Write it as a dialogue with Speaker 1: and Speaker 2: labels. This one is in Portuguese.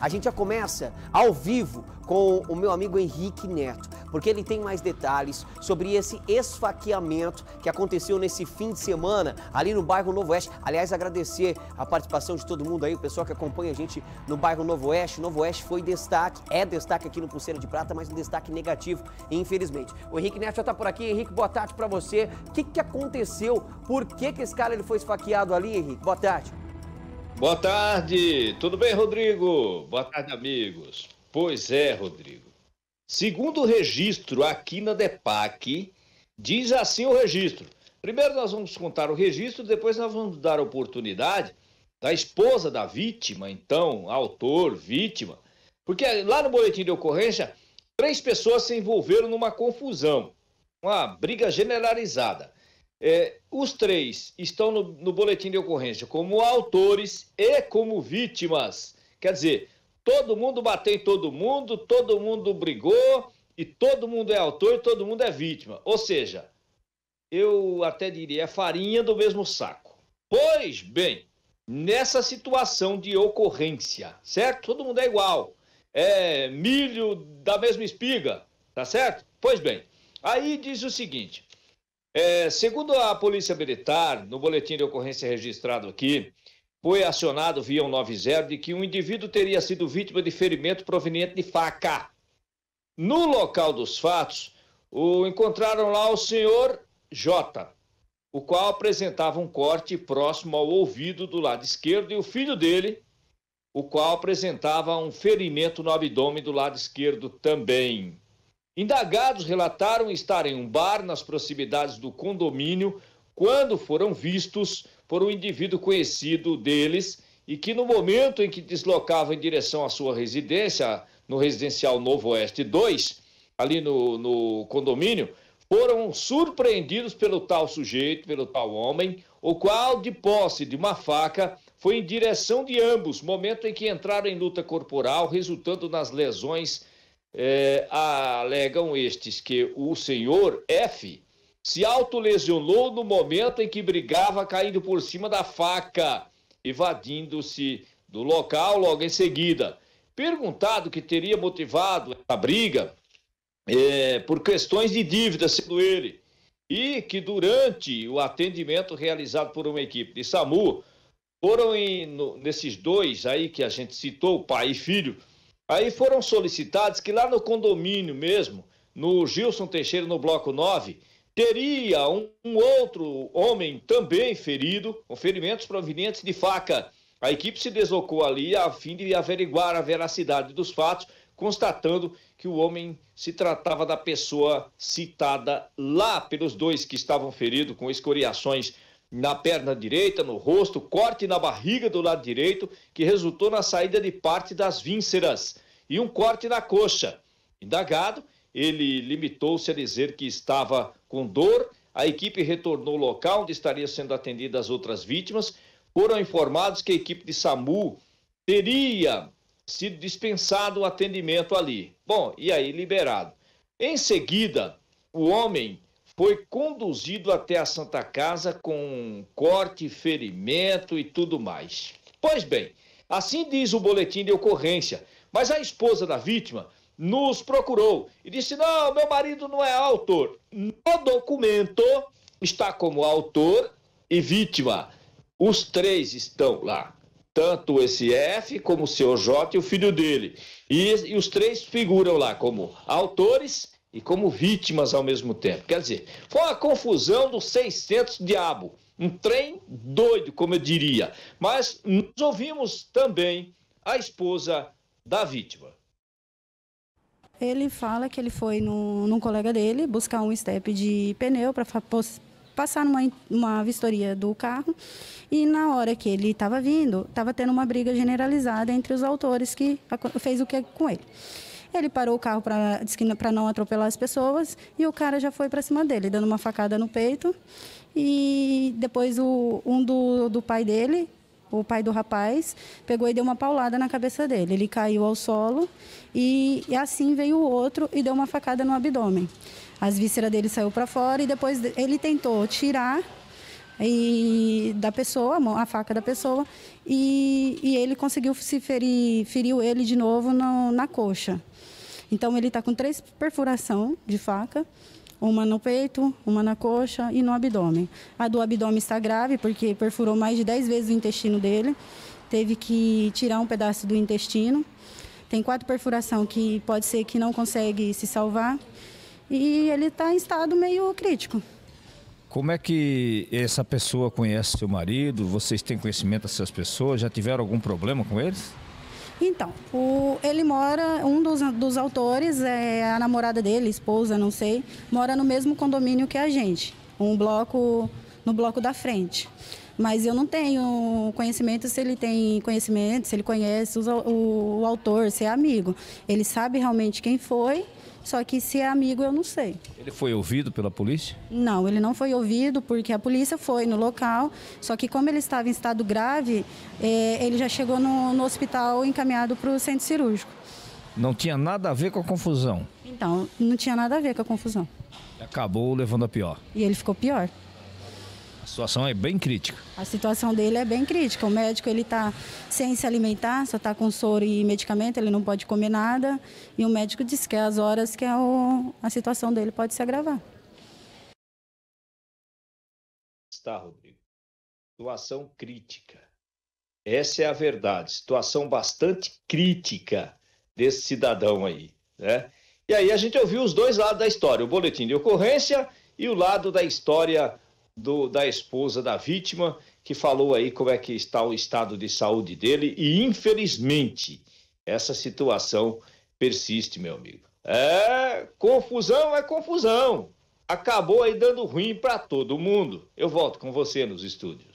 Speaker 1: A gente já começa ao vivo com o meu amigo Henrique Neto, porque ele tem mais detalhes sobre esse esfaqueamento que aconteceu nesse fim de semana ali no bairro Novo Oeste. Aliás, agradecer a participação de todo mundo aí, o pessoal que acompanha a gente no bairro Novo Oeste. Novo Oeste foi destaque, é destaque aqui no Pulseira de Prata, mas um destaque negativo, infelizmente. O Henrique Neto já está por aqui. Henrique, boa tarde para você. O que, que aconteceu? Por que, que esse cara ele foi esfaqueado ali, Henrique? Boa tarde. Boa tarde, tudo bem, Rodrigo? Boa tarde, amigos. Pois é, Rodrigo. Segundo o registro aqui na DEPAC, diz assim o registro. Primeiro nós vamos contar o registro, depois nós vamos dar a oportunidade da esposa da vítima, então, autor, vítima. Porque lá no boletim de ocorrência, três pessoas se envolveram numa confusão, uma briga generalizada. É, os três estão no, no boletim de ocorrência como autores e como vítimas. Quer dizer, todo mundo bateu em todo mundo, todo mundo brigou e todo mundo é autor e todo mundo é vítima. Ou seja, eu até diria, é farinha do mesmo saco. Pois bem, nessa situação de ocorrência, certo? Todo mundo é igual. É milho da mesma espiga, tá certo? Pois bem, aí diz o seguinte: é, segundo a Polícia Militar, no boletim de ocorrência registrado aqui, foi acionado via 190 de que um indivíduo teria sido vítima de ferimento proveniente de faca. No local dos fatos, o, encontraram lá o senhor J, o qual apresentava um corte próximo ao ouvido do lado esquerdo, e o filho dele, o qual apresentava um ferimento no abdômen do lado esquerdo também. Indagados relataram estar em um bar nas proximidades do condomínio quando foram vistos por um indivíduo conhecido deles e que, no momento em que deslocava em direção à sua residência, no residencial Novo Oeste 2, ali no, no condomínio, foram surpreendidos pelo tal sujeito, pelo tal homem, o qual, de posse de uma faca, foi em direção de ambos, momento em que entraram em luta corporal, resultando nas lesões é, alegam estes que o senhor F se autolesionou no momento em que brigava caindo por cima da faca, evadindo-se do local logo em seguida. Perguntado que teria motivado a briga é, por questões de dívida, sendo ele, e que durante o atendimento realizado por uma equipe de SAMU, foram em, no, nesses dois aí que a gente citou, pai e filho, Aí foram solicitados que lá no condomínio mesmo, no Gilson Teixeira, no bloco 9, teria um, um outro homem também ferido, com ferimentos provenientes de faca. A equipe se deslocou ali a fim de averiguar a veracidade dos fatos, constatando que o homem se tratava da pessoa citada lá pelos dois que estavam feridos com escoriações na perna direita, no rosto, corte na barriga do lado direito, que resultou na saída de parte das vínceras, e um corte na coxa. Indagado, ele limitou-se a dizer que estava com dor. A equipe retornou ao local onde estaria sendo atendida as outras vítimas. Foram informados que a equipe de SAMU teria sido dispensado o atendimento ali. Bom, e aí liberado. Em seguida, o homem foi conduzido até a Santa Casa com um corte, ferimento e tudo mais. Pois bem, assim diz o boletim de ocorrência, mas a esposa da vítima nos procurou e disse: Não, meu marido não é autor. No documento está como autor e vítima. Os três estão lá. Tanto esse F, como o senhor J e o filho dele. E, e os três figuram lá como autores e como vítimas ao mesmo tempo. Quer dizer, foi uma confusão dos 600 diabo, um trem doido, como eu diria. Mas nós ouvimos também a esposa da vítima.
Speaker 2: Ele fala que ele foi no, num colega dele buscar um step de pneu para passar numa uma vistoria do carro e na hora que ele estava vindo, estava tendo uma briga generalizada entre os autores que fez o que com ele. Ele parou o carro para para não atropelar as pessoas e o cara já foi para cima dele, dando uma facada no peito. E depois o, um do, do pai dele, o pai do rapaz, pegou e deu uma paulada na cabeça dele. Ele caiu ao solo e, e assim veio o outro e deu uma facada no abdômen. As vísceras dele saiu para fora e depois ele tentou tirar e da pessoa, a faca da pessoa, e, e ele conseguiu se ferir, feriu ele de novo no, na coxa. Então ele está com três perfuração de faca, uma no peito, uma na coxa e no abdômen. A do abdômen está grave porque perfurou mais de dez vezes o intestino dele, teve que tirar um pedaço do intestino. Tem quatro perfuração que pode ser que não consegue se salvar e ele está em estado meio crítico.
Speaker 1: Como é que essa pessoa conhece seu marido? Vocês têm conhecimento dessas pessoas? Já tiveram algum problema com eles?
Speaker 2: Então, o, ele mora, um dos, dos autores, é a namorada dele, esposa, não sei, mora no mesmo condomínio que a gente, um bloco, no bloco da frente. Mas eu não tenho conhecimento se ele tem conhecimento, se ele conhece o, o autor, se é amigo. Ele sabe realmente quem foi só que se é amigo, eu não sei.
Speaker 1: Ele foi ouvido pela polícia?
Speaker 2: Não, ele não foi ouvido porque a polícia foi no local. Só que como ele estava em estado grave, eh, ele já chegou no, no hospital encaminhado para o centro cirúrgico.
Speaker 1: Não tinha nada a ver com a confusão.
Speaker 2: Então, não tinha nada a ver com a confusão.
Speaker 1: Acabou levando a pior.
Speaker 2: E ele ficou pior.
Speaker 1: A situação é bem crítica.
Speaker 2: A situação dele é bem crítica. O médico ele está sem se alimentar, só está com soro e medicamento, ele não pode comer nada. E o médico disse que é as horas que é o... a situação dele pode se agravar.
Speaker 1: Está, Rodrigo. Situação crítica. Essa é a verdade. Situação bastante crítica desse cidadão aí, né? E aí a gente ouviu os dois lados da história, o boletim de ocorrência e o lado da história do, da esposa da vítima, que falou aí como é que está o estado de saúde dele e, infelizmente, essa situação persiste, meu amigo. É, confusão é confusão. Acabou aí dando ruim para todo mundo. Eu volto com você nos estúdios.